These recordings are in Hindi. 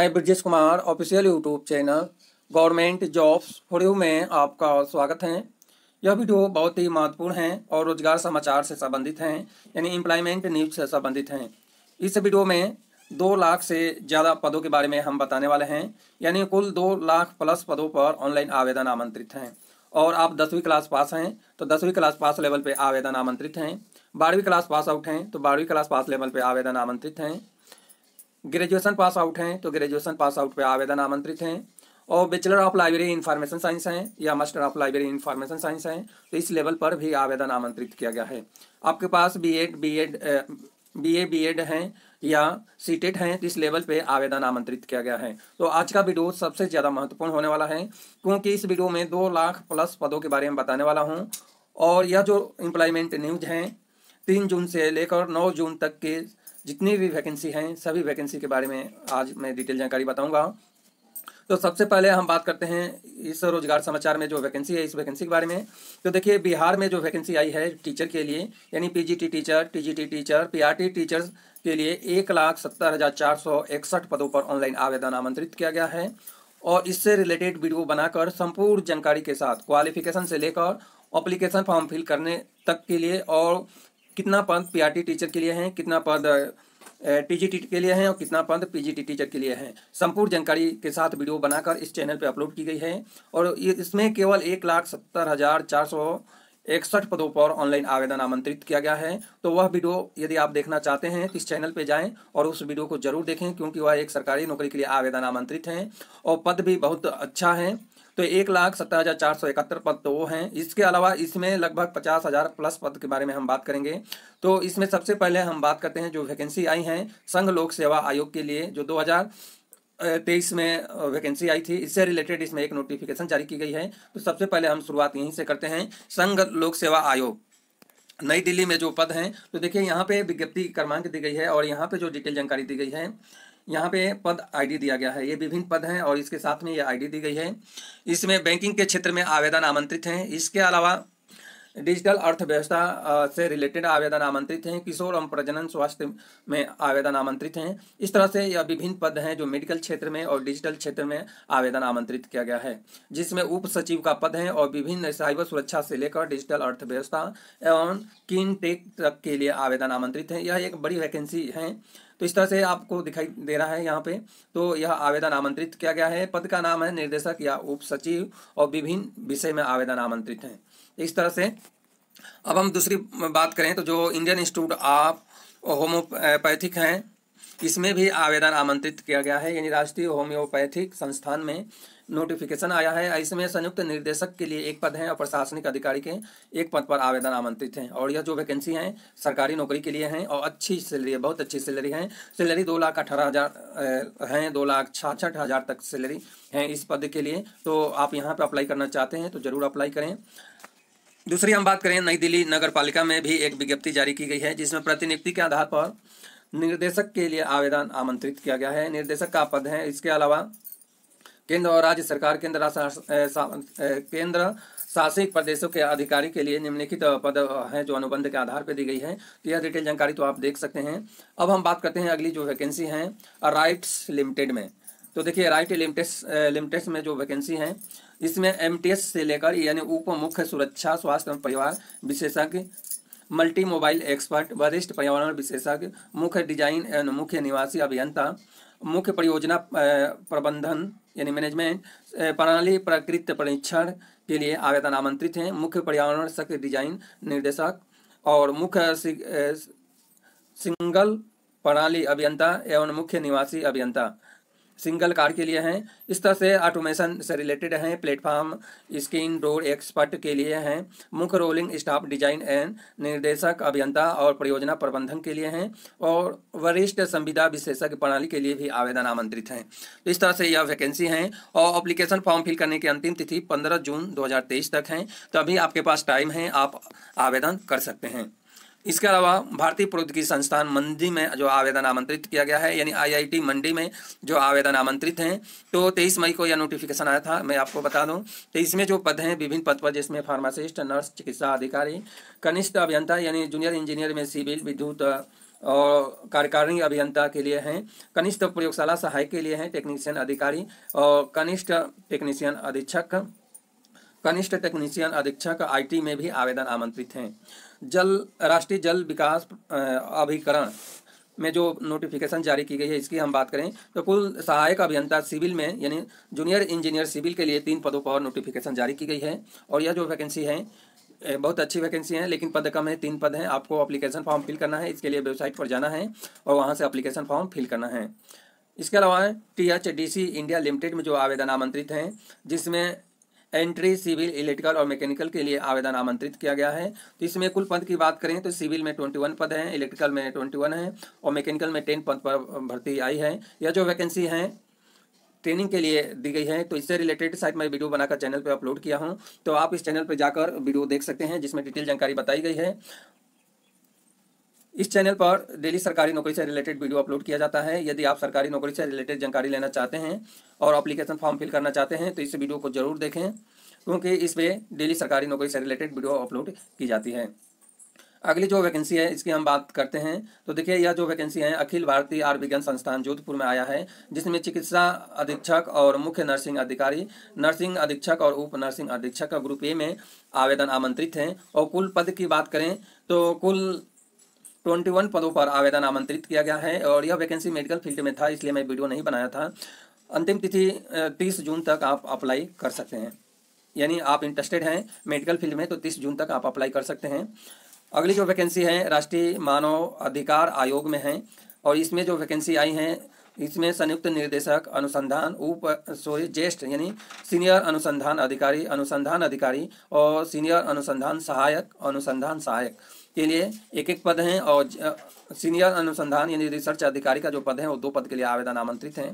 मैं Brajesh Kumar official YouTube channel government jobs फोरियो में आपका स्वागत है यह वीडियो बहुत ही महत्वपूर्ण है और रोजगार समाचार से संबंधित हैं यानी एम्प्लॉयमेंट न्यूज से संबंधित हैं इस वीडियो में दो लाख से ज़्यादा पदों के बारे में हम बताने वाले हैं यानी कुल दो लाख प्लस पदों पर ऑनलाइन आवेदन आमंत्रित हैं और आप दसवीं क्लास पास हैं तो दसवीं क्लास पास लेवल पर आवेदन आमंत्रित हैं बारहवीं क्लास पास आउट हैं तो बारहवीं क्लास पास लेवल पर आवेदन आमंत्रित हैं ग्रेजुएशन पास आउट हैं तो ग्रेजुएशन पास आउट पे आवेदन आमंत्रित हैं और bachelor of library information science हैं या master of library information science हैं तो इस लेवल पर भी आवेदन आमंत्रित किया गया है आपके पास B Ed B Ed B A B Ed हैं या सी टेट e हैं तो इस लेवल पे आवेदन आमंत्रित किया गया है तो आज का वीडियो सबसे ज़्यादा महत्वपूर्ण होने वाला है क्योंकि इस वीडियो में दो लाख प्लस पदों के बारे में बताने वाला हूँ और यह जो एम्प्लॉयमेंट न्यूज हैं तीन जून से लेकर नौ जून तक के जितनी भी वैकेंसी हैं सभी वैकेंसी के बारे में आज मैं डिटेल जानकारी बताऊंगा तो सबसे पहले हम बात करते हैं इस रोजगार समाचार में जो वैकेंसी है इस वैकेंसी के बारे में तो देखिए बिहार में जो वैकेंसी आई है टीचर के लिए यानी PGT teacher TGT teacher PRT teachers के लिए एक लाख सत्तर हज़ार चार सौ इकसठ पदों पर ऑनलाइन आवेदन आमंत्रित किया गया है और इससे रिलेटेड वीडियो बनाकर संपूर्ण जानकारी के साथ क्वालिफिकेशन से लेकर अप्लीकेशन फॉर्म फिल करने तक के लिए और कितना पद पीआरटी टीचर के लिए हैं कितना पद टीजीटी के लिए हैं और कितना पद पीजीटी टीचर के लिए हैं संपूर्ण जानकारी के साथ वीडियो बनाकर इस चैनल पर अपलोड की गई है और इसमें केवल एक लाख सत्तर हज़ार चार सौ इकसठ पदों पर ऑनलाइन आवेदन आमंत्रित किया गया है तो वह वीडियो यदि आप देखना चाहते हैं तो इस चैनल पर जाएं और उस वीडियो को जरूर देखें क्योंकि वह एक सरकारी नौकरी के लिए आवेदन आमंत्रित हैं और पद भी बहुत अच्छा है तो एक लाख सत्तर हज़ार चार सौ इकहत्तर पद तो वो हैं इसके अलावा इसमें लगभग पचास हज़ार प्लस पद के बारे में हम बात करेंगे तो इसमें सबसे पहले हम बात करते हैं जो वैकेंसी आई हैं संघ लोक सेवा आयोग के लिए जो दो हज़ार तेईस में वैकेंसी आई थी इससे रिलेटेड इसमें एक नोटिफिकेशन जारी की गई है तो सबसे पहले हम शुरुआत यहीं से करते हैं संघ लोक सेवा आयोग नई दिल्ली में जो पद हैं तो देखिए यहाँ पे विज्ञप्ति क्रमांक दी गई है और यहाँ पे जो डिटेल जानकारी दी गई है यहाँ पे पद आईडी दिया गया है ये विभिन्न पद हैं और इसके साथ में ये आईडी दी गई है इसमें बैंकिंग के क्षेत्र में आवेदन आमंत्रित हैं इसके अलावा डिजिटल अर्थव्यवस्था से रिलेटेड आवेदन आमंत्रित हैं किशोर एवं प्रजनन स्वास्थ्य में आवेदन आमंत्रित हैं इस तरह से यह विभिन्न पद हैं जो मेडिकल क्षेत्र में और डिजिटल क्षेत्र में आवेदन आमंत्रित किया गया है जिसमें उप सचिव का पद है और विभिन्न साइबर सुरक्षा से लेकर डिजिटल अर्थव्यवस्था एवं किन टेक तक के लिए आवेदन आमंत्रित हैं यह एक बड़ी वैकेंसी है तो इस तरह से आपको दिखाई दे रहा है यहाँ पे तो यह आवेदन आमंत्रित किया गया है पद का नाम है निर्देशक या उप सचिव और विभिन्न विषय में आवेदन आमंत्रित हैं इस तरह से अब हम दूसरी बात करें तो जो इंडियन इंस्टीट्यूट ऑफ होम्योपैथिक हैं इसमें भी आवेदन आमंत्रित किया गया है यानी राष्ट्रीय होम्योपैथिक संस्थान में नोटिफिकेशन आया है इसमें संयुक्त निर्देशक के लिए एक पद है और प्रशासनिक अधिकारी के एक पद पर आवेदन आमंत्रित हैं और यह जो वैकेंसी हैं सरकारी नौकरी के लिए हैं और अच्छी सैलरी है बहुत अच्छी सैलरी है सैलरी दो लाख अठारह हज़ार हैं दो लाख छाछठ हज़ार तक सैलरी है इस पद के लिए तो आप यहाँ पर अप्लाई करना चाहते हैं तो ज़रूर अप्लाई करें दूसरी हम बात करें नई दिल्ली नगर पालिका में भी एक विज्ञप्ति जारी की गई है जिसमें प्रतिनियुक्ति के आधार पर निर्देशक के लिए आवेदन आमंत्रित किया गया है निर्देशक का पद है इसके अलावा केंद्र और राज्य सरकार केंद्र केंद्र शासित प्रदेशों के अधिकारी के लिए निम्नलिखित पद हैं जो अनुबंध के आधार पर दी गई है तो यह डिटेल जानकारी तो आप देख सकते हैं अब हम बात करते हैं अगली जो वैकेंसी है राइट्स लिमिटेड में तो देखिए राइट लिमिटेस लिमिटेस में जो वैकेंसी हैं इसमें एमटीएस से लेकर यानी उप मुख्य सुरक्षा स्वास्थ्य एवं परिवार विशेषज्ञ मल्टी मोबाइल एक्सपर्ट वरिष्ठ पर्यावरण विशेषज्ञ मुख्य डिजाइन एवं मुख्य निवासी अभियंता मुख्य परियोजना uh, प्रबंधन यानी मैनेजमेंट uh, प्रणाली प्रकृत परीक्षण के लिए आवेदन आमंत्रित हैं मुख्य पर्यावरण सक्रिय डिजाइन निर्देशक और मुख्य सिंगल uh, प्रणाली अभियंता एवं मुख्य निवासी अभियंता सिंगल कार के लिए हैं इस तरह से ऑटोमेशन से रिलेटेड हैं प्लेटफॉर्म स्क्रीन डोर एक्सपर्ट के लिए हैं मुख्य रोलिंग स्टाफ डिजाइन एंड निर्देशक अभियंता और परियोजना प्रबंधन के लिए हैं और वरिष्ठ संविदा विशेषज्ञ प्रणाली के लिए भी आवेदन आमंत्रित हैं तो इस तरह से यह वैकेंसी हैं और अप्लीकेशन फॉर्म फिल करने की अंतिम तिथि पंद्रह जून दो तक हैं तो अभी आपके पास टाइम है आप आवेदन कर सकते हैं इसके अलावा भारतीय प्रौद्योगिकी संस्थान मंडी में जो आवेदन आमंत्रित किया गया है यानी आईआईटी मंडी में जो आवेदन आमंत्रित हैं तो 23 मई को यह नोटिफिकेशन आया था मैं आपको बता दूं तो इसमें जो पद हैं विभिन्न पद पर जिसमें फार्मासिस्ट नर्स चिकित्सा अधिकारी कनिष्ठ अभियंता यानी जूनियर इंजीनियर में सिविल विद्युत और कार्यकारिणी अभियंता के लिए हैं कनिष्ठ प्रयोगशाला सहायक के लिए हैं टेक्नीशियन अधिकारी और कनिष्ठ टेक्नीशियन अधीक्षक कनिष्ठ टेक्नीशियन अधीक्षक आईटी में भी आवेदन आमंत्रित हैं जल राष्ट्रीय जल विकास अभिकरण में जो नोटिफिकेशन जारी की गई है इसकी हम बात करें तो कुल सहायक अभियंता सिविल में यानी जूनियर इंजीनियर सिविल के लिए तीन पदों पर नोटिफिकेशन जारी की गई है और यह जो वैकेंसी है बहुत अच्छी वैकेंसी है लेकिन पद कम है तीन पद हैं आपको अप्लीकेशन फॉर्म फिल करना है इसके लिए वेबसाइट पर जाना है और वहाँ से अप्लीकेशन फॉर्म फिल करना है इसके अलावा T H D C India Limited में जो आवेदन आमंत्रित हैं जिसमें एंट्री सिविल इलेक्ट्रिकल और मैकेनिकल के लिए आवेदन आमंत्रित किया गया है तो इसमें कुल पद की बात करें तो सिविल में ट्वेंटी वन पद हैं इलेक्ट्रिकल में ट्वेंटी वन है और मैकेनिकल में टेन पद पर भर्ती आई है यह जो वैकेंसी हैं ट्रेनिंग के लिए दी गई है तो इससे रिलेटेड साइट मैं वीडियो बनाकर चैनल पर अपलोड किया हूँ तो आप इस चैनल पर जाकर वीडियो देख सकते हैं जिसमें डिटेल जानकारी बताई गई है इस चैनल पर डेली सरकारी नौकरी से रिलेटेड वीडियो अपलोड किया जाता है यदि आप सरकारी नौकरी से रिलेटेड जानकारी लेना चाहते हैं और अप्लीकेशन फॉर्म फिल करना चाहते हैं तो इस वीडियो को जरूर देखें क्योंकि इस पर डेली सरकारी नौकरी से रिलेटेड वीडियो अपलोड की जाती है अगली जो वैकेंसी है इसकी हम बात करते हैं तो देखिए यह जो वैकेंसी है अखिल भारतीय आयुर्विज्ञान संस्थान जोधपुर में आया है जिसमें चिकित्सा अधीक्षक और मुख्य नर्सिंग अधिकारी नर्सिंग अधीक्षक और उप नर्सिंग अधीक्षक का ग्रुप ए में आवेदन आमंत्रित हैं और कुल पद की बात करें तो कुल ट्वेंटी वन पदों पर आवेदन आमंत्रित किया गया है और यह वैकेंसी मेडिकल फील्ड में था इसलिए मैं वीडियो नहीं बनाया था अंतिम तिथि तीस जून तक आप अप्लाई कर सकते हैं यानी आप इंटरेस्टेड हैं मेडिकल फील्ड में तो तीस जून तक आप अप्लाई कर सकते हैं अगली जो वैकेंसी है राष्ट्रीय मानव अधिकार आयोग में है और इसमें जो वैकेंसी आई है इसमें संयुक्त निर्देशक अनुसंधान उप सॉरी ज्येष्ठ यानी सीनियर अनुसंधान अधिकारी अनुसंधान अधिकारी और सीनियर अनुसंधान सहायक अनुसंधान सहायक के लिए एक एक पद हैं और सीनियर अनुसंधान यानी रिसर्च अधिकारी का जो पद है वो दो पद के लिए आवेदन आमंत्रित हैं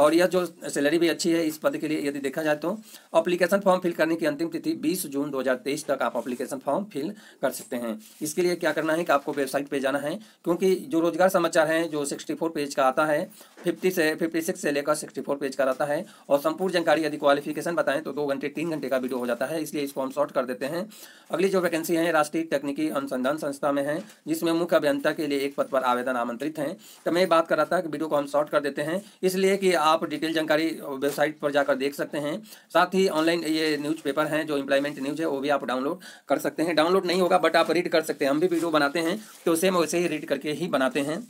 और यह जो सैलरी भी अच्छी है इस पद के लिए यदि देखा जाए तो अप्लीकेशन फॉर्म फिल करने की अंतिम तिथि 20 जून 2023 तक आप अप्लीकेशन फॉर्म फिल कर सकते हैं इसके लिए क्या करना है कि आपको वेबसाइट पर जाना है क्योंकि जो रोजगार समाचार है जो 64 पेज का आता है 50 से 56 से लेकर 64 पेज का रहता है और संपूर्ण जानकारी यदि क्वालिफिकेशन बताएं तो दो घंटे तीन घंटे का वीडियो हो जाता है इसलिए इसको हम शॉर्ट कर देते हैं अगली जो वैकेंसी है राष्ट्रीय तकनीकी अनुसंधान संस्था में है जिसमें मुख्य अभियंता के लिए एक पद पर आवेदन आमंत्रित हैं तो मैं बात कर रहा था कि वीडियो को हम शॉर्ट कर देते हैं इसलिए कि आप डिटेल जानकारी वेबसाइट पर जाकर देख सकते हैं साथ ही ऑनलाइन ये न्यूज़ पेपर हैं जो इंप्लायमेंट न्यूज़ है वो भी आप डाउनलोड कर सकते हैं डाउनलोड नहीं होगा बट आप रीड कर सकते हैं हम भी वीडियो बनाते हैं तो सेम वैसे ही रीड करके ही बनाते हैं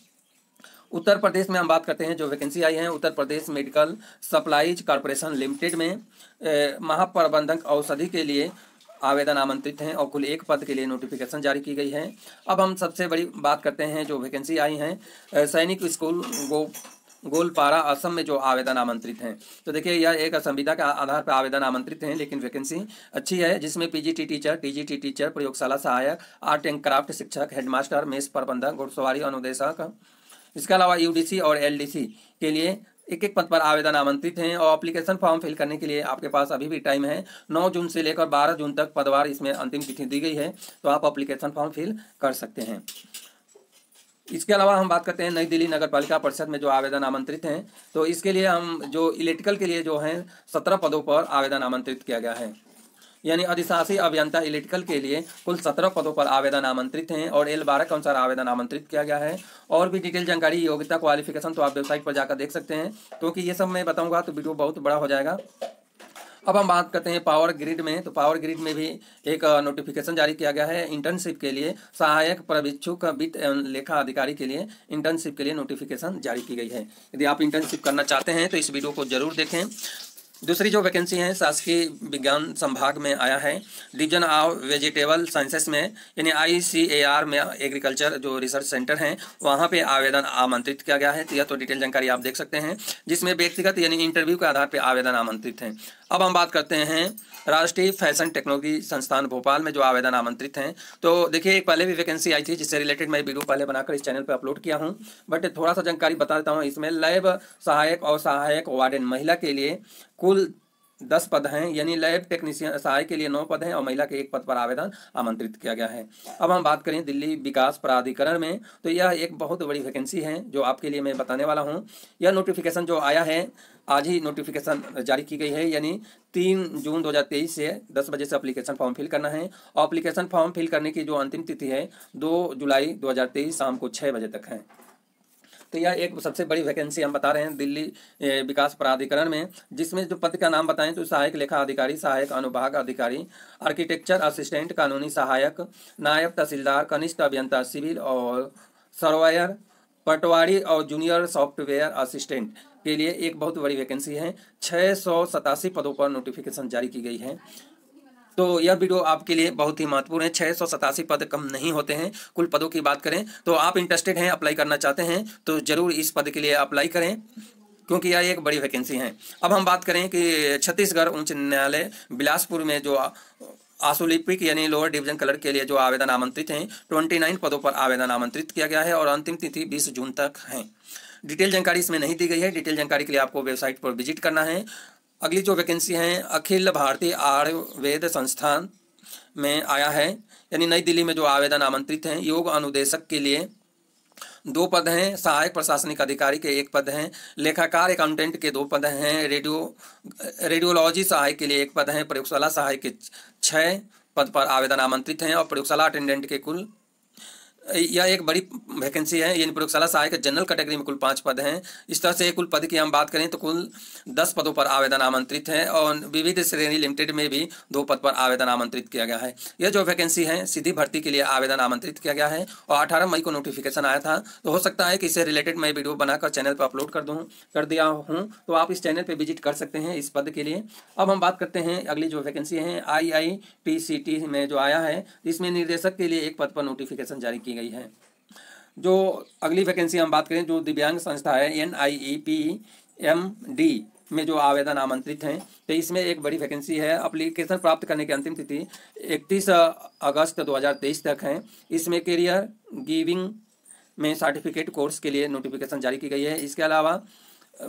उत्तर प्रदेश में हम बात करते हैं जो वैकेंसी आई है Uttar Pradesh medical supplies corporation limited में महाप्रबंधक औषधि के लिए आवेदन आमंत्रित हैं और कुल एक पद के लिए नोटिफिकेशन जारी की गई है अब हम सबसे बड़ी बात करते हैं जो वैकेंसी आई हैं सैनिक स्कूल गो गोलपारा असम में जो आवेदन आमंत्रित हैं तो देखिए यह एक संविधा के आधार पर आवेदन आमंत्रित हैं लेकिन वैकेंसी अच्छी है जिसमें पीजीटी टीचर टीजीटी टीचर प्रयोगशाला सहायक आर्ट एंड क्राफ्ट शिक्षक हेडमास्टर मेस प्रबंधक घुड़सवारी अनुदेशक इसके अलावा यूडीसी और एलडीसी के लिए एक एक पद पर आवेदन आमंत्रित हैं और अप्लीकेशन फॉर्म फिल करने के लिए आपके पास अभी भी टाइम है नौ जून से लेकर बारह जून तक पदवार इसमें अंतिम तिथि दी गई है तो आप अप्लीकेशन फॉर्म फिल कर सकते हैं इसके अलावा हम बात करते हैं नई दिल्ली नगर पालिका परिषद में जो आवेदन आमंत्रित हैं तो इसके लिए हम जो इलेक्ट्रिकल के लिए जो हैं सत्रह पदों पर आवेदन आमंत्रित किया गया है यानी अधिशासी अभियंता इलेक्ट्रिकल के लिए कुल सत्रह पदों पर आवेदन आमंत्रित हैं और एल बारह के अनुसार आवेदन आमंत्रित किया गया है और भी डिटेल जानकारी योग्यता क्वालिफिकेशन तो आप वेबसाइट पर जाकर देख सकते हैं क्योंकि तो ये सब मैं बताऊँगा तो वीडियो बहुत बड़ा हो जाएगा अब हम बात करते हैं पावर ग्रिड में तो पावर ग्रिड में भी एक नोटिफिकेशन जारी किया गया है इंटर्नशिप के लिए सहायक प्रविच्छुक वित्त एवं लेखा अधिकारी के लिए इंटर्नशिप के लिए नोटिफिकेशन जारी की गई है यदि आप इंटर्नशिप करना चाहते हैं तो इस वीडियो को जरूर देखें दूसरी जो वैकेंसी है शासकीय विज्ञान संभाग में आया है डिवीजन ऑफ वेजिटेबल साइंसेस में यानी आईसीएआर में एग्रीकल्चर जो रिसर्च सेंटर हैं वहाँ पे आवेदन आमंत्रित किया गया है तो यह तो डिटेल जानकारी आप देख सकते हैं जिसमें व्यक्तिगत यानी इंटरव्यू के आधार पर आवेदन आमंत्रित हैं अब हम बात करते हैं राष्ट्रीय फैशन टेक्नोलॉजी संस्थान भोपाल में जो आवेदन आमंत्रित हैं तो देखिए एक पहले भी वैकेंसी आई थी जिससे रिलेटेड मैं वीडियो पहले बनाकर इस चैनल पर अपलोड किया हूं बट थोड़ा सा जानकारी बता देता हूं इसमें लैब सहायक और सहायक वार्डन महिला के लिए कुल दस पद हैं यानी लैब टेक्नीशियन सहायक के लिए नौ पद हैं और महिला के एक पद पर आवेदन आमंत्रित किया गया है अब हम बात करें दिल्ली विकास प्राधिकरण में तो यह एक बहुत बड़ी वैकेंसी है जो आपके लिए मैं बताने वाला हूँ यह नोटिफिकेशन जो आया है आज ही नोटिफिकेशन जारी की गई है यानी तीन जून 2023 से दस बजे से अप्लीकेशन फॉर्म फिल करना है और अप्लीकेशन फॉर्म फिल करने की जो अंतिम तिथि है दो जुलाई दो शाम को छः बजे तक है तो यह एक सबसे बड़ी वैकेंसी हम बता रहे हैं दिल्ली विकास प्राधिकरण में जिसमें जो पद का नाम बताएं तो सहायक लेखा अधिकारी सहायक अनुभाग अधिकारी आर्किटेक्चर असिस्टेंट कानूनी सहायक नायब तहसीलदार कनिष्ठ अभियंता सिविल और सर्वायर पटवारी और जूनियर सॉफ्टवेयर असिस्टेंट के लिए एक बहुत बड़ी वैकेंसी है छः सौ सतासी पदों पर नोटिफिकेशन जारी की गई है तो यह वीडियो आपके लिए बहुत ही महत्वपूर्ण है छह सौ सतासी पद कम नहीं होते हैं कुल पदों की बात करें तो आप इंटरेस्टेड हैं अप्लाई करना चाहते हैं तो ज़रूर इस पद के लिए अप्लाई करें क्योंकि यह एक बड़ी वैकेंसी है अब हम बात करें कि छत्तीसगढ़ उच्च न्यायालय बिलासपुर में जो आसोलिपिक यानी लोअर डिवीजन कलर के लिए जो आवेदन आमंत्रित हैं नाइन पदों पर आवेदन आमंत्रित किया गया है और अंतिम तिथि बीस जून तक है डिटेल जानकारी इसमें नहीं दी गई है डिटेल जानकारी के लिए आपको वेबसाइट पर विजिट करना है अगली जो वैकेंसी है अखिल भारतीय आयुर्वेद संस्थान में आया है यानी नई दिल्ली में जो आवेदन आमंत्रित हैं योग अनुदेशक के लिए दो पद हैं सहायक प्रशासनिक अधिकारी के एक पद हैं लेखाकार अकाउंटेंट के दो पद हैं रेडियो रेडियोलॉजी सहायक के लिए एक पद हैं प्रयोगशाला सहायक के छः पद पर आवेदन आमंत्रित हैं और प्रयोगशाला अटेंडेंट के कुल यह एक बड़ी वैकेंसी है यानी प्रयोगशाला सहायक जनरल कैटेगरी में कुल पाँच पद हैं इस तरह से कुल पद की हम बात करें तो कुल दस पदों पर आवेदन आमंत्रित हैं और विविध श्रेणी लिमिटेड में भी दो पद पर आवेदन आमंत्रित किया गया है यह जो वैकेंसी है सीधी भर्ती के लिए आवेदन आमंत्रित किया गया है और अठारह मई को नोटिफिकेशन आया था तो हो सकता है कि इससे रिलेटेड मैं वीडियो बनाकर चैनल पर अपलोड कर दूँ कर दिया हूँ तो आप इस चैनल पर विजिट कर सकते हैं इस पद के लिए अब हम बात करते हैं अगली जो वैकेंसी है आई में जो आया है इसमें निर्देशक के लिए एक पद पर नोटिफिकेशन जारी किया की गई है जो अगली वैकेंसी हम बात करें जो दिव्यांग संस्था है N I E P M D में जो आवेदन आमंत्रित हैं तो इसमें एक बड़ी वैकेंसी है अप्लीकेशन प्राप्त करने की अंतिम तिथि 31 अगस्त 2023 तक है इसमें करियर गिविंग में सर्टिफिकेट कोर्स के लिए नोटिफिकेशन जारी की गई है इसके अलावा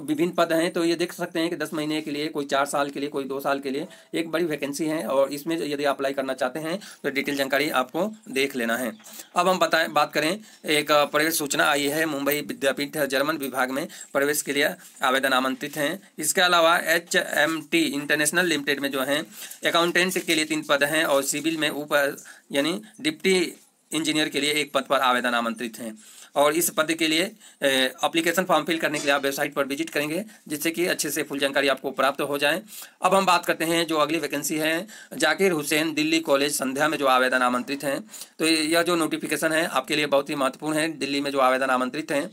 विभिन्न पद हैं तो ये देख सकते हैं कि दस महीने के लिए कोई चार साल के लिए कोई दो साल के लिए एक बड़ी वैकेंसी है और इसमें यदि अप्लाई करना चाहते हैं तो डिटेल जानकारी आपको देख लेना है अब हम बताएं बात करें एक प्रवेश सूचना आई है मुंबई विद्यापीठ जर्मन विभाग में प्रवेश के लिए आवेदन आमंत्रित हैं इसके अलावा H M T International Limited में जो हैं अकाउंटेंट के लिए तीन पद हैं और सिविल में ऊपर यानी डिप्टी इंजीनियर के लिए एक पद पर आवेदन आमंत्रित हैं और इस पद के लिए अप्लीकेशन फॉर्म फिल करने के लिए आप वेबसाइट पर विजिट करेंगे जिससे कि अच्छे से फुल जानकारी आपको प्राप्त हो जाए अब हम बात करते हैं जो अगली वैकेंसी है जाकिर हुसैन दिल्ली कॉलेज संध्या में जो आवेदन आमंत्रित हैं तो यह जो नोटिफिकेशन है आपके लिए बहुत ही महत्वपूर्ण है दिल्ली में जो आवेदन आमंत्रित हैं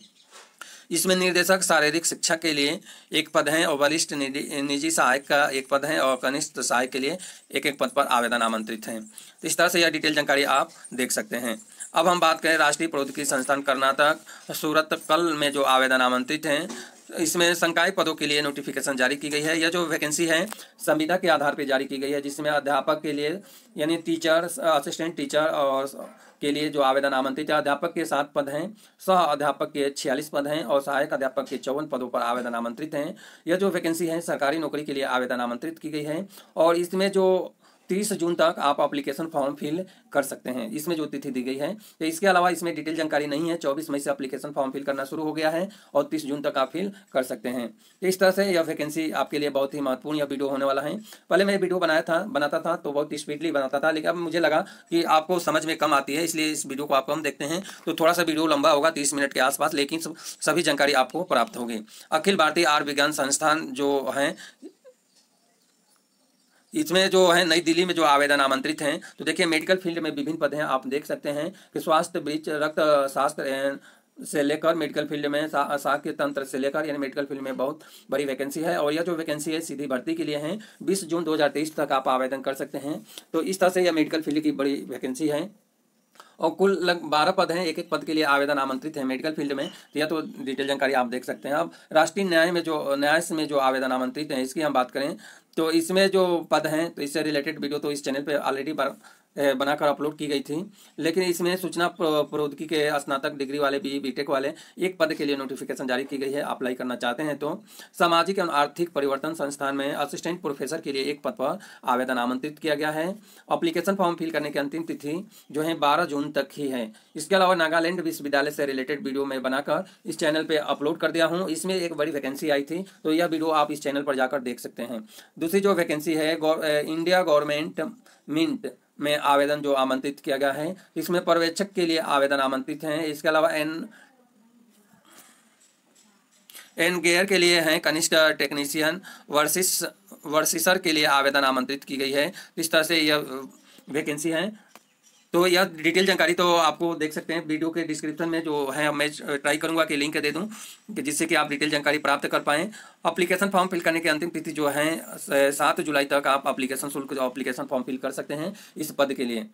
इसमें निर्देशक शारीरिक शिक्षा के लिए एक पद है और वरिष्ठ निजी सहायक का एक पद है और कनिष्ठ सहायक के लिए एक एक पद पर आवेदन आमंत्रित हैं तो इस तरह से यह डिटेल जानकारी आप देख सकते हैं अब हम बात करें राष्ट्रीय प्रौद्योगिकी संस्थान कर्नाटक सूरत कल में जो आवेदन आमंत्रित हैं इसमें संकाय पदों के लिए नोटिफिकेशन जारी की गई है यह जो वैकेंसी है संविदा के आधार पर जारी की गई है जिसमें अध्यापक के लिए यानी टीचर असिस्टेंट टीचर और के लिए जो आवेदन आमंत्रित है अध्यापक के सात पद हैं सह अध्यापक के छियालीस पद हैं और सहायक अध्यापक के चौवन पदों पर आवेदन आमंत्रित हैं यह जो वैकेंसी है सरकारी नौकरी के लिए आवेदन आमंत्रित की गई है और इसमें जो तीस जून तक आप अप्लीकेशन फॉर्म फिल कर सकते हैं इसमें जो तिथि दी गई है तो इसके अलावा इसमें डिटेल जानकारी नहीं है चौबीस मई से अप्लीकेशन फॉर्म फिल करना शुरू हो गया है और तीस जून तक आप फिल कर सकते हैं तो इस तरह से यह वैकेंसी आपके लिए बहुत ही महत्वपूर्ण यह वीडियो होने वाला है पहले मैं वीडियो बनाया था बनाता था तो बहुत स्पीडली बनाता था लेकिन अब मुझे लगा कि आपको समझ में कम आती है इसलिए इस वीडियो को आप कम देखते हैं तो थोड़ा सा वीडियो लंबा होगा तीस मिनट के आसपास लेकिन सभी जानकारी आपको प्राप्त होगी अखिल भारतीय आयुर्विज्ञान विज्ञान संस्थान जो है इसमें जो है नई दिल्ली में जो आवेदन आमंत्रित हैं तो देखिए मेडिकल फील्ड में विभिन्न पद हैं आप देख सकते हैं कि स्वास्थ्य वृक्ष रक्त शास्त्र से लेकर मेडिकल फील्ड में सा, के तंत्र से लेकर यानी मेडिकल फील्ड में बहुत बड़ी वैकेंसी है और यह जो वैकेंसी है सीधी भर्ती के लिए है 20 जून 2023 तक आप आवेदन कर सकते हैं तो इस तरह से यह मेडिकल फील्ड की बड़ी वैकेंसी है और कुल लग बारह पद हैं एक एक पद के लिए आवेदन आमंत्रित है मेडिकल फील्ड में तो यह तो डिटेल जानकारी आप देख सकते हैं अब राष्ट्रीय न्याय में जो न्याय में जो आवेदन आमंत्रित हैं इसकी हम बात करें तो इसमें जो पद हैं तो इससे रिलेटेड वीडियो तो इस चैनल पर ऑलरेडी बनाकर अपलोड की गई थी लेकिन इसमें सूचना प्रौद्योगिकी के स्नातक डिग्री वाले बी बीटेक वाले एक पद के लिए नोटिफिकेशन जारी की गई है अप्लाई करना चाहते हैं तो सामाजिक एवं आर्थिक परिवर्तन संस्थान में असिस्टेंट प्रोफेसर के लिए एक पद पर आवेदन आमंत्रित किया गया है अप्लीकेशन फॉर्म फिल करने की अंतिम तिथि जो है बारह जून तक ही है इसके अलावा नागालैंड विश्वविद्यालय से रिलेटेड वीडियो मैं बनाकर इस चैनल पर अपलोड कर दिया हूँ इसमें एक बड़ी वैकेंसी आई थी तो यह वीडियो आप इस चैनल पर जाकर देख सकते हैं दूसरी जो वैकेंसी है इंडिया गवर्नमेंट मिंट में आवेदन जो आमंत्रित किया गया है इसमें पर्यवेक्षक के लिए आवेदन आमंत्रित हैं इसके अलावा एन एन गेयर के लिए हैं कनिष्ठ टेक्नीशियन वर्सिस वर्सिसर के लिए आवेदन आमंत्रित की गई है इस तरह से यह वैकेंसी है तो यह डिटेल जानकारी तो आपको देख सकते हैं वीडियो के डिस्क्रिप्शन में जो है मैं ट्राई करूंगा कि लिंक दे दूं कि जिससे कि आप डिटेल जानकारी प्राप्त कर पाएँ अप्लीकेशन फॉर्म फिल करने की अंतिम तिथि जो है सात जुलाई तक आप अप्लीकेशन शुल्क अप्लीकेशन फॉर्म फिल कर सकते हैं इस पद के लिए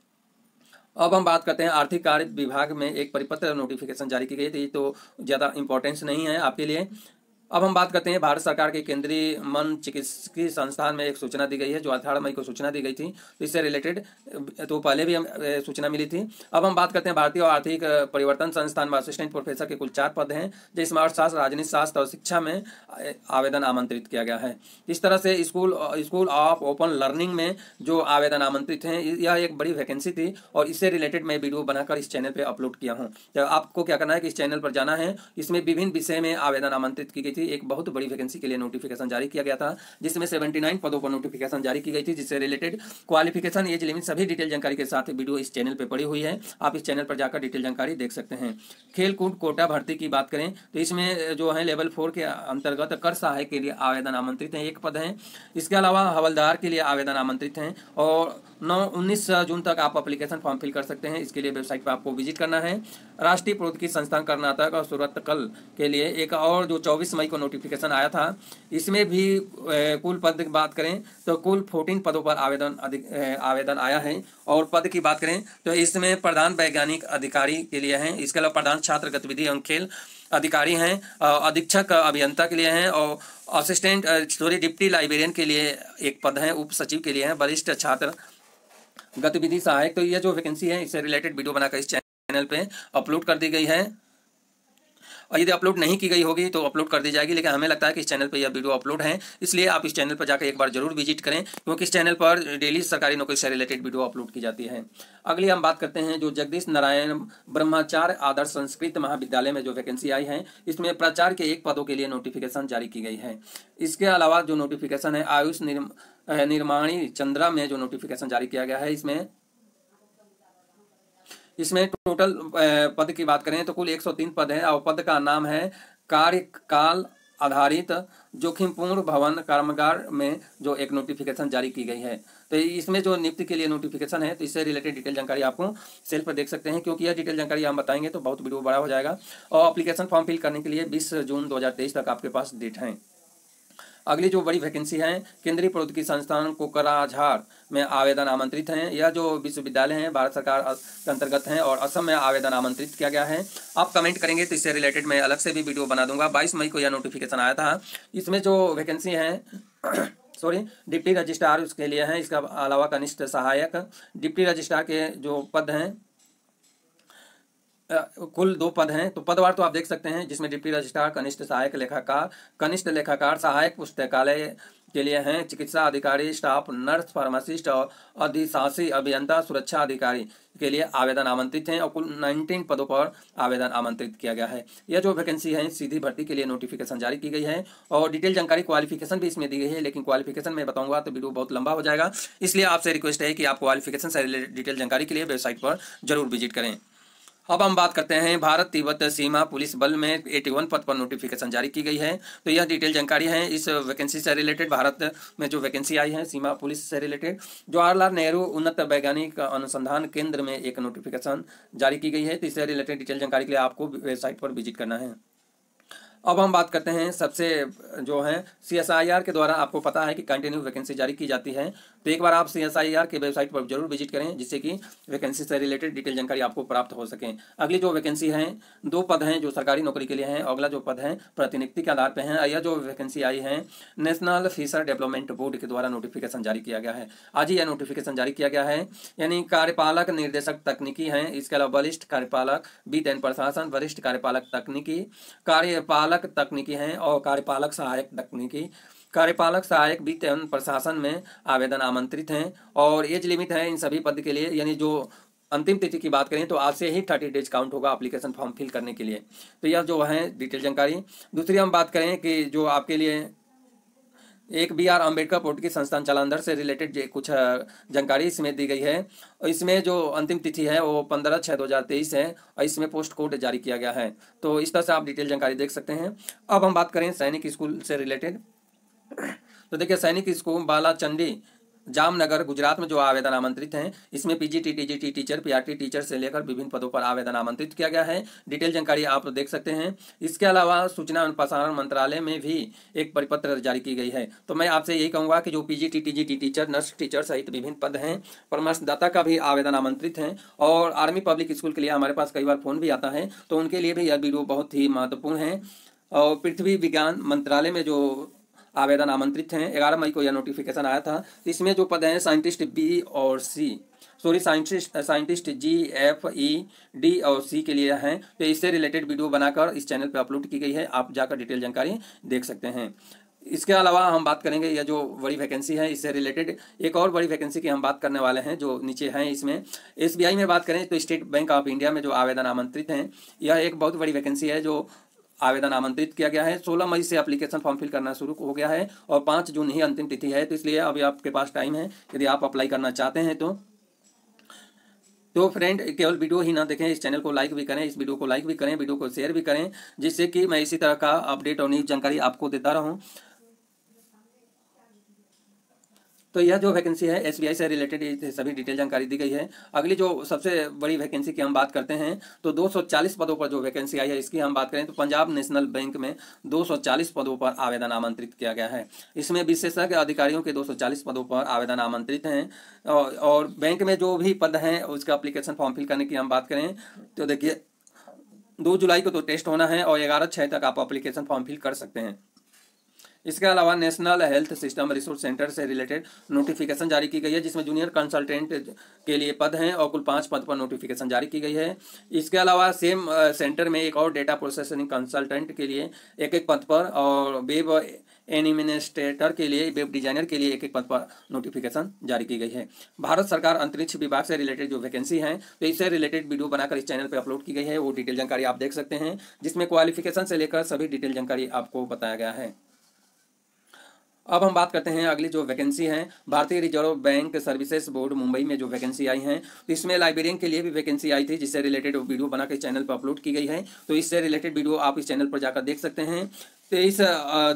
अब हम बात करते हैं आर्थिक कार्य विभाग में एक परिपत्र नोटिफिकेशन जारी की गई थी तो ज़्यादा इंपॉर्टेंस नहीं है आपके लिए अब हम बात करते हैं भारत सरकार के केंद्रीय मन चिकित्सकीय संस्थान में एक सूचना दी गई है जो अठारह मई को सूचना दी गई थी तो इससे रिलेटेड तो पहले भी हम सूचना मिली थी अब हम बात करते हैं भारतीय और आर्थिक परिवर्तन संस्थान में असिस्टेंट प्रोफेसर के कुल चार पद हैं जिसमें अर्थशास्त्र राजनीति शास्त्र और शिक्षा में आवेदन आमंत्रित किया गया है इस तरह से school school of open learning में जो आवेदन आमंत्रित हैं यह एक बड़ी वैकेंसी थी और इससे रिलेटेड मैं वीडियो बनाकर इस चैनल पर अपलोड किया हूँ तो आपको क्या करना है कि इस चैनल पर जाना है इसमें विभिन्न विषय में आवेदन आमंत्रित की गई थी एक बहुत बड़ी वैकेंसी के लिए नोटिफिकेशन जारी किया गया था जिसमें सेवेंटी नाइन पदों पर नोटिफिकेशन जारी की गई थी जिससे रिलेटेड क्वालिफिकेशन एज लिमिट सभी डिटेल जानकारी के साथ वीडियो इस चैनल पर पड़ी हुई है आप इस चैनल पर जाकर डिटेल जानकारी देख सकते हैं खेलकूद कोटा भर्ती की बात करें तो इसमें जो है लेवल फोर के अंतर्गत कर सहायक के लिए आवेदन आमंत्रित हैं एक पद हैं इसके अलावा हवलदार के लिए आवेदन आमंत्रित हैं और नौ उन्नीस जून तक आप अप्लीकेशन फॉर्म फिल कर सकते हैं इसके लिए वेबसाइट पर आपको विजिट करना है राष्ट्रीय प्रौद्योगिकी संस्थान कर्नाटक और सूरत कल के लिए एक और जो चौबीस मई को नोटिफिकेशन आया था इसमें भी कुल पद की बात करें तो कुल फोर्टीन पदों पर आवेदन आवेदन आया है और पद की बात करें तो इसमें प्रधान वैज्ञानिक अधिकारी के लिए हैं इसके अलावा प्रधान छात्र गतिविधि एवं खेल अधिकारी हैं अधीक्षक अभियंता के लिए हैं और असिस्टेंट सॉरी डिप्टी लाइब्रेरियन के लिए एक पद है उप सचिव के लिए हैं वरिष्ठ छात्र गतिविधि सहायक तो ये जो वैकेंसी है इससे रिलेटेड वीडियो बनाकर इस चैनल पे अपलोड कर दी गई है और यदि अपलोड नहीं की गई होगी तो अपलोड कर दी जाएगी लेकिन हमें लगता है कि इस चैनल पर यह वीडियो अपलोड है इसलिए आप इस चैनल पर जाकर एक बार जरूर विजिट करें क्योंकि इस चैनल पर डेली सरकारी नौकरी से रिलेटेड वीडियो अपलोड की जाती है अगली हम बात करते हैं जो जगदीश नारायण ब्रह्माचार्य आदर्श संस्कृत महाविद्यालय में जो वैकेंसी आई है इसमें प्राचार्य के एक पदों के लिए नोटिफिकेशन जारी की गई है इसके अलावा जो नोटिफिकेशन है आयुष निर्माणी चंद्रा में जो नोटिफिकेशन जारी किया गया है इसमें इसमें टोटल पद की बात करें तो कुल 103 पद हैं और पद का नाम है कार्यकाल आधारित जोखिमपूर्ण भवन कर्मगार में जो एक नोटिफिकेशन जारी की गई है तो इसमें जो नियुक्ति के लिए नोटिफिकेशन है तो इससे रिलेटेड डिटेल जानकारी आपको सेल पर देख सकते हैं क्योंकि यह डिटेल जानकारी हम बताएंगे तो बहुत वीडियो बड़ा हो जाएगा और अप्लीकेशन फॉर्म फिल करने के लिए बीस जून दो तक आपके पास डेट है अगली जो बड़ी वैकेंसी है केंद्रीय प्रौद्योगिकी संस्थान कोकराझार में आवेदन आमंत्रित हैं यह जो विश्वविद्यालय हैं भारत सरकार के अंतर्गत हैं और असम में आवेदन आमंत्रित किया गया है आप कमेंट करेंगे तो इससे रिलेटेड मैं अलग से भी वीडियो बना दूंगा बाईस मई को यह नोटिफिकेशन आया था इसमें जो वैकेंसी हैं सॉरी डिप्टी रजिस्ट्रार उसके लिए हैं इसका अलावा कनिष्ठ सहायक डिप्टी रजिस्ट्रार के जो पद हैं कुल दो पद हैं तो पदवार तो आप देख सकते हैं जिसमें डिप्टी रजिस्ट्रार कनिष्ठ सहायक लेखाकार कनिष्ठ लेखाकार सहायक पुस्तकालय के लिए हैं चिकित्सा अधिकारी स्टाफ नर्स फार्मासिस्ट और अधिशासी अभियंता सुरक्षा अधिकारी के लिए आवेदन आमंत्रित हैं और कुल 19 पदों पर आवेदन आमंत्रित किया गया है यह जो वैकेंसी है सीधी भर्ती के लिए नोटिफिकेशन जारी की गई है और डिटेल जानकारी क्वालिफिकेशन भी इसमें दी गई है लेकिन क्वालिफिकेशन में बताऊंगा तो वीडियो बहुत लंबा हो जाएगा इसलिए आपसे रिक्वेस्ट है कि आप क्वालिफिकेशन से रिलेटेड डिटेल जानकारी के लिए वेबसाइट पर जरूर विजिट करें अब हम बात करते हैं भारत तिब्बत सीमा पुलिस बल में 81 पद पर नोटिफिकेशन जारी की गई है तो यह डिटेल जानकारी है इस वैकेंसी से रिलेटेड भारत में जो वैकेंसी आई है सीमा पुलिस से रिलेटेड जवाहरलाल नेहरू उन्नत वैज्ञानिक अनुसंधान केंद्र में एक नोटिफिकेशन जारी की गई है तो इससे रिलेटेड डिटेल जानकारी के लिए आपको वेबसाइट पर विजिट करना है अब हम बात करते हैं सबसे जो है सी एस आई आर के द्वारा आपको पता है कि कंटिन्यू वैकेंसी जारी की जाती है तो एक बार आप सी एस आई आर के वेबसाइट पर जरूर विजिट करें जिससे कि वैकेंसी से रिलेटेड डिटेल जानकारी आपको प्राप्त हो सके अगली जो वैकेंसी है दो पद हैं जो सरकारी नौकरी के लिए हैं अगला जो पद है प्रतिनियुक्ति के आधार पर है यह जो वैकेंसी आई है नेशनल फीसर डेवलपमेंट बोर्ड के द्वारा नोटिफिकेशन जारी किया गया है आज ही यह नोटिफिकेशन जारी किया गया है यानी कार्यपालक निर्देशक तकनीकी हैं इसके अलावा वरिष्ठ कार्यपालक बी प्रशासन वरिष्ठ कार्यपालक तकनीकी कार्यपालक कार्यपालक तकनीकी हैं और कार्यपालक सहायक तकनीकी कार्यपालक सहायक वित्त एवं प्रशासन में आवेदन आमंत्रित हैं और एज लिमिट है इन सभी पद के लिए यानी जो अंतिम तिथि की बात करें तो आज से ही थर्टी डेज काउंट होगा एप्लीकेशन फॉर्म फिल करने के लिए तो यह जो है डिटेल जानकारी दूसरी हम बात करें कि जो आपके लिए एक बी आर अम्बेडकर पोर्ट की संस्थान चलांदर से रिलेटेड कुछ जानकारी इसमें दी गई है और इसमें जो अंतिम तिथि है वो पंद्रह छः दो हज़ार तेईस है और इसमें पोस्ट कोड जारी किया गया है तो इस तरह से आप डिटेल जानकारी देख सकते हैं अब हम बात करें सैनिक स्कूल से रिलेटेड तो देखिए सैनिक स्कूल बाला चंडी जामनगर गुजरात में जो आवेदन आमंत्रित हैं इसमें PGT TGT teacher PRT teacher से लेकर विभिन्न पदों पर आवेदन आमंत्रित किया गया है डिटेल जानकारी आप देख सकते हैं इसके अलावा सूचना एवं प्रसारण मंत्रालय में भी एक परिपत्र जारी की गई है तो मैं आपसे यही कहूँगा कि जो PGT TGT teacher nurse teacher सहित विभिन्न पद हैं परामर्शदाता का भी आवेदन आमंत्रित हैं और आर्मी पब्लिक स्कूल के लिए हमारे पास कई बार फोन भी आता है तो उनके लिए भी यह वीडियो बहुत ही महत्वपूर्ण है और पृथ्वी विज्ञान मंत्रालय में जो आवेदन आमंत्रित हैं ग्यारह मई को यह नोटिफिकेशन आया था इसमें जो पद हैं साइंटिस्ट बी और C sorry scientist scientist G F E D और सी के लिए हैं तो इससे रिलेटेड वीडियो बनाकर इस चैनल पर अपलोड की गई है आप जाकर डिटेल जानकारी देख सकते हैं इसके अलावा हम बात करेंगे यह जो बड़ी वैकेंसी है इससे रिलेटेड एक और बड़ी वैकेंसी की हम बात करने वाले हैं जो नीचे हैं इसमें एसबीआई में बात करें तो स्टेट बैंक ऑफ इंडिया में जो आवेदन आमंत्रित हैं यह एक बहुत बड़ी वैकेंसी है जो आवेदन आमंत्रित किया गया है 16 मई से एप्लीकेशन फॉर्म फिल करना शुरू हो गया है और 5 जून ही अंतिम तिथि है तो इसलिए अभी आपके पास टाइम है यदि आप अप्लाई करना चाहते हैं तो तो फ्रेंड केवल वीडियो ही ना देखें इस चैनल को लाइक भी करें इस वीडियो को लाइक भी करें वीडियो को शेयर भी करें जिससे कि मैं इसी तरह का अपडेट और न्यूज़ जानकारी आपको देता रहूं तो यह जो वैकेंसी है एस से रिलेटेड सभी डिटेल जानकारी दी गई है अगली जो सबसे बड़ी वैकेंसी की हम बात करते हैं तो 240 पदों पर जो वैकेंसी आई है इसकी हम बात करें तो पंजाब नेशनल बैंक में 240 पदों पर आवेदन आमंत्रित किया गया है इसमें विशेषज्ञ अधिकारियों के दो पदों पर आवेदन आमंत्रित हैं और, और बैंक में जो भी पद हैं उसका अप्लीकेशन फॉर्म फिल करने की हम बात करें तो देखिए दो जुलाई को तो टेस्ट होना है और ग्यारह छः तक आप अप्लीकेशन फॉर्म फिल कर सकते हैं इसके अलावा national health system resource centre से रिलेटेड नोटिफिकेशन जारी की गई है जिसमें जूनियर कंसल्टेंट के लिए पद हैं और कुल पाँच पद पर नोटिफिकेशन जारी की गई है इसके अलावा सेम सेंटर में एक और डेटा प्रोसेसिंग कंसल्टेंट के लिए एक एक पद पर और वेब एनिमिनिस्ट्रेटर के लिए वेब डिजाइनर के लिए एक एक पद पर नोटिफिकेशन जारी की गई है भारत सरकार अंतरिक्ष विभाग से रिलेटेड जो वैकेंसी हैं तो इससे रिलेटेड वीडियो बनाकर इस चैनल पर अपलोड की गई है वो डिटेल जानकारी आप देख सकते हैं जिसमें क्वालिफिकेशन से लेकर सभी डिटेल जानकारी आपको बताया गया है अब हम बात करते हैं अगली जो वैकेंसी है भारतीय reserve bank services board Mumbai में जो वैकेंसी आई है तो इसमें लाइब्रेरियन के लिए भी वैकेंसी आई थी जिससे रिलेटेड वीडियो बनाकर चैनल पर अपलोड की गई है तो इससे रिलेटेड वीडियो आप इस चैनल पर जाकर देख सकते हैं तेईस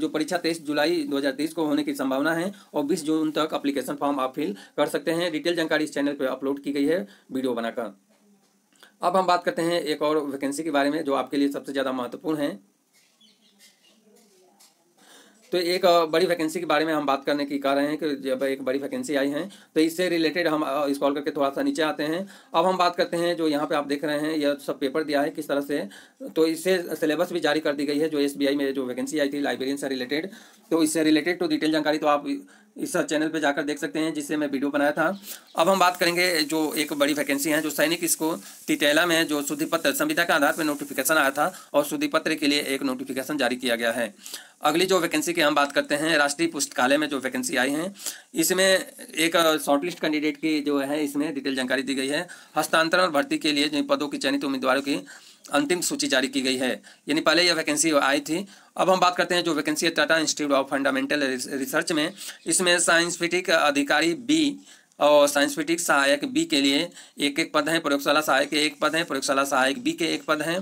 जो परीक्षा तेईस जुलाई 2023 को होने की संभावना है और 20 जून तक अप्लीकेशन फॉर्म आप फिल कर सकते हैं डिटेल जानकारी इस चैनल पर अपलोड की गई है वीडियो बनाकर अब हम बात करते हैं एक और वैकेंसी के बारे में जो आपके लिए सबसे ज़्यादा महत्वपूर्ण है तो एक बड़ी वैकेंसी के बारे में हम बात करने की कह रहे हैं कि जब एक बड़ी वैकेंसी आई है तो इससे रिलेटेड हम इस कॉल करके थोड़ा सा नीचे आते हैं अब हम बात करते हैं जो यहाँ पे आप देख रहे हैं यह सब पेपर दिया है किस तरह से तो इससे सिलेबस भी जारी कर दी गई है जो एस में जो वैकेंसी आई थी लाइब्रेरियन से रिलेटेड तो इससे रिलेटेड टू डिटेल जानकारी तो आप इस चैनल पे जाकर देख सकते हैं जिससे मैं वीडियो बनाया था अब हम बात करेंगे जो एक बड़ी वैकेंसी है जो सैनिक इसको तितैला में जो शुद्धि पत्र संविधा के आधार पर नोटिफिकेशन आया था और शुद्धि पत्र के लिए एक नोटिफिकेशन जारी किया गया है अगली जो वैकेंसी की हम बात करते हैं राष्ट्रीय पुस्तकालय में जो वैकेंसी आई है इसमें एक शॉर्टलिस्ट कैंडिडेट की जो है इसमें डिटेल जानकारी दी गई है हस्तांतरण भर्ती के लिए जिन पदों की चयनित उम्मीदवारों की अंतिम सूची जारी की गई है यानी पहले यह वैकेंसी आई थी अब हम बात करते हैं जो वैकेंसी है Tata institute of fundamental research में इसमें साइंसफिटिक अधिकारी बी और साइंसफिटिक सहायक बी के लिए एक एक पद हैं प्रयोगशाला सहायक के एक पद हैं प्रयोगशाला सहायक बी के एक पद हैं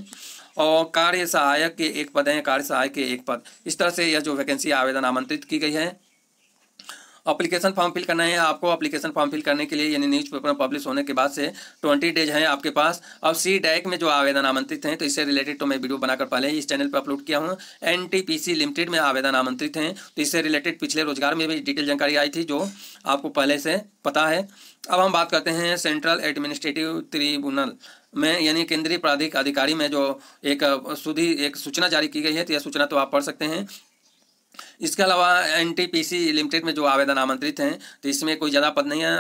और कार्य सहायक के एक पद हैं कार्य सहायक के एक पद इस तरह से यह जो वैकेंसी आवेदन आमंत्रित की गई है अप्लीकेशन फॉर्म फिल करना है आपको अप्लीकेशन फॉर्म फिल करने के लिए यानी न्यूज़ पेपर में पब्लिश होने के बाद से ट्वेंटी डेज हैं आपके पास अब सी डैक e में जो आवेदन आमंत्रित हैं तो इससे रिलेटेड तो मैं वीडियो बनाकर पहले इस चैनल पर अपलोड किया हूँ एन लिमिटेड में आवेदन आमंत्रित हैं तो इससे रिलेटेड पिछले रोजगार में भी डिटेल जानकारी आई थी जो आपको पहले से पता है अब हम बात करते हैं सेंट्रल एडमिनिस्ट्रेटिव ट्रिब्यूनल में यानी केंद्रीय प्राधिक अधिकारी में जो एक सुधी एक सूचना जारी की गई है तो यह सूचना तो आप पढ़ सकते हैं इसके अलावा एन लिमिटेड में जो आवेदन आमंत्रित हैं तो इसमें कोई ज़्यादा पद नहीं है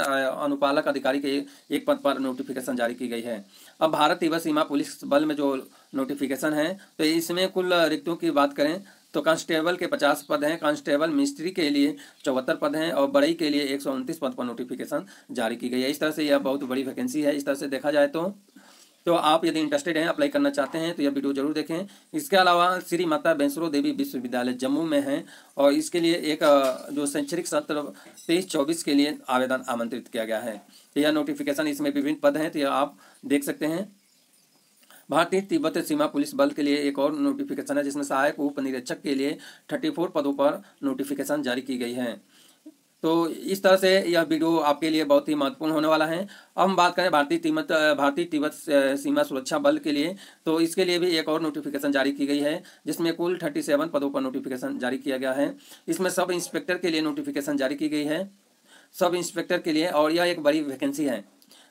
अनुपालक अधिकारी के एक पद पर नोटिफिकेशन जारी की गई है अब भारत तिब्बत सीमा पुलिस बल में जो नोटिफिकेशन है तो इसमें कुल रिक्तों की बात करें तो कांस्टेबल के पचास पद हैं कांस्टेबल मिस्त्री के लिए चौहत्तर पद हैं और बड़ई के लिए एक पद पर नोटिफिकेशन जारी की गई है इस तरह से यह बहुत बड़ी वैकेंसी है इस तरह से देखा जाए तो तो आप यदि इंटरेस्टेड हैं अप्लाई करना चाहते हैं तो यह वीडियो जरूर देखें इसके अलावा श्री माता बैंसरो देवी विश्वविद्यालय जम्मू में है और इसके लिए एक जो शैक्षणिक सत्र तेईस चौबीस के लिए आवेदन आमंत्रित किया गया है तो यह नोटिफिकेशन इसमें विभिन्न पद हैं तो यह आप देख सकते हैं भारतीय तिब्बत सीमा पुलिस बल के लिए एक और नोटिफिकेशन है जिसमें सहायक उप निरीक्षक के लिए थर्टी फोर पदों पर नोटिफिकेशन जारी की गई है तो इस तरह से यह वीडियो आपके लिए बहुत ही महत्वपूर्ण होने वाला है अब हम बात करें भारतीय तिब्बत भारतीय तिब्बत सीमा सुरक्षा बल के लिए तो इसके लिए भी एक और नोटिफिकेशन जारी की गई है जिसमें कुल थर्टी सेवन पदों पर नोटिफिकेशन जारी किया गया है इसमें सब इंस्पेक्टर के लिए नोटिफिकेशन जारी की गई है सब इंस्पेक्टर के लिए और यह एक बड़ी वैकेंसी है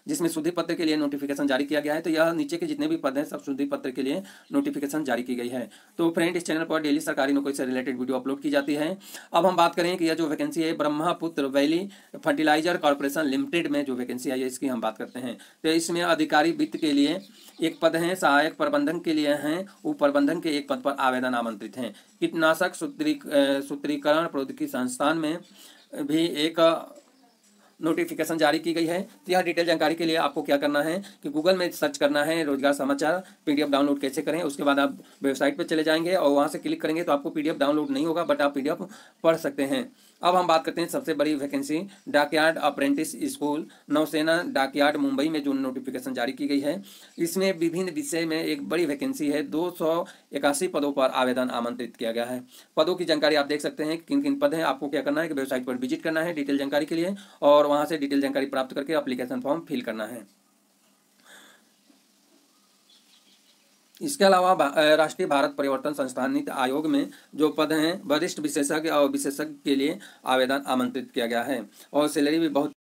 जिसमें शुद्धि पत्र के लिए नोटिफिकेशन जारी किया गया है तो यह नीचे के जितने भी पद हैं सब शुद्धि पत्र के लिए नोटिफिकेशन जारी की गई है तो फ्रेंड इस चैनल पर डेली सरकारी नौकरी से रिलेटेड वीडियो अपलोड की जाती है अब हम बात करें कि यह जो वैकेंसी है Brahmaputra valley fertiliser corporation limited में जो वैकेंसी आई है इसकी हम बात करते हैं तो इसमें अधिकारी वित्त के लिए एक पद हैं सहायक प्रबंधन के लिए हैं उप प्रबंधन के एक पद पर आवेदन आमंत्रित हैं कीटनाशक सूत्रीकरण प्रौद्योगिकी संस्थान में भी एक नोटिफिकेशन जारी की गई है तो यह डिटेल जानकारी के लिए आपको क्या करना है कि गूगल में सर्च करना है रोजगार समाचार पीडीएफ डाउनलोड कैसे करें उसके बाद आप वेबसाइट पर चले जाएंगे और वहाँ से क्लिक करेंगे तो आपको पीडीएफ डाउनलोड नहीं होगा बट आप पीडीएफ पढ़ सकते हैं अब हम बात करते हैं सबसे बड़ी वैकेंसी डाकयार्ड अप्रेंटिस स्कूल नौसेना डाकयार्ड मुंबई में जो नोटिफिकेशन जारी की गई है इसमें विभिन्न विषय में एक बड़ी वैकेंसी है दो पदों पर आवेदन आमंत्रित किया गया है पदों की जानकारी आप देख सकते हैं किन किन पद हैं आपको क्या करना है कि वेबसाइट पर विजिट करना है डिटेल जानकारी के लिए और वहाँ से डिटेल जानकारी प्राप्त करके अप्लीकेशन फॉर्म फिल करना है इसके अलावा राष्ट्रीय भारत परिवर्तन संस्थान नीति आयोग में जो पद हैं वरिष्ठ विशेषज्ञ और विशेषज्ञ के लिए आवेदन आमंत्रित किया गया है और सैलरी भी बहुत